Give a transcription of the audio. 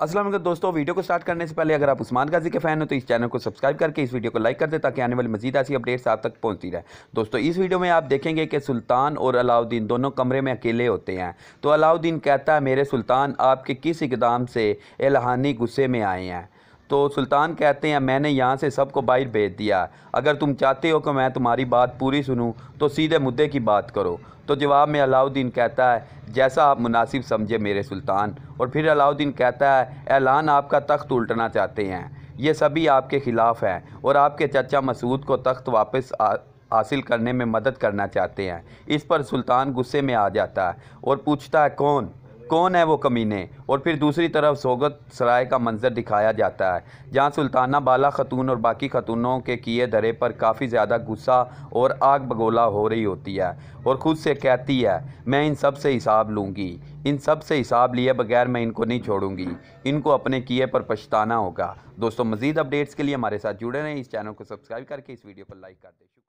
असल दोस्तों वीडियो को स्टार्ट करने से पहले अगर आप उस्मान गाजी के फैन हो तो इस चैनल को सब्सक्राइब करके इस वीडियो को लाइक कर दें ताकि आने वाली मजीद ऐसी अपडेट्स आप तक पहुंचती रहे दोस्तों इस वीडियो में आप देखेंगे कि सुल्तान और अलाउद्दीन दोनों कमरे में अकेले होते हैं तो अलाउद्दीन कहता है मेरे सुल्तान आपके किस इकदाम से एलहानी गुस्से में आए हैं तो सुल्तान कहते हैं मैंने यहाँ से सबको बाहर भेज दिया अगर तुम चाहते हो कि मैं तुम्हारी बात पूरी सुनूँ तो सीधे मुद्दे की बात करो तो जवाब में अलाउद्दीन कहता है जैसा आप मुनासिब समझे मेरे सुल्तान और फिर अलाउद्दीन कहता है ऐलान आपका तख्त उल्टना चाहते हैं ये सभी आपके ख़िलाफ़ हैं और आपके चचा मसूद को तख्त वापस हासिल करने में मदद करना चाहते हैं इस पर सुल्तान गुस्से में आ जाता है और पूछता है कौन कौन है वो कमीने और फिर दूसरी तरफ सोगत सराय का मंजर दिखाया जाता है जहाँ सुल्ताना बाला खतून और बाकी खतूनों के किए धरे पर काफ़ी ज़्यादा गुस्सा और आग बगोला हो रही होती है और ख़ुद से कहती है मैं इन सब से हिसाब लूँगी इन सब से हिसाब लिए बगैर मैं इनको नहीं छोड़ूंगी इनको अपने किए पर पछताना होगा दोस्तों मजीद अपडेट्स के लिए हमारे साथ जुड़े रहें इस चैनल को सब्सक्राइब करके इस वीडियो पर लाइक कर दें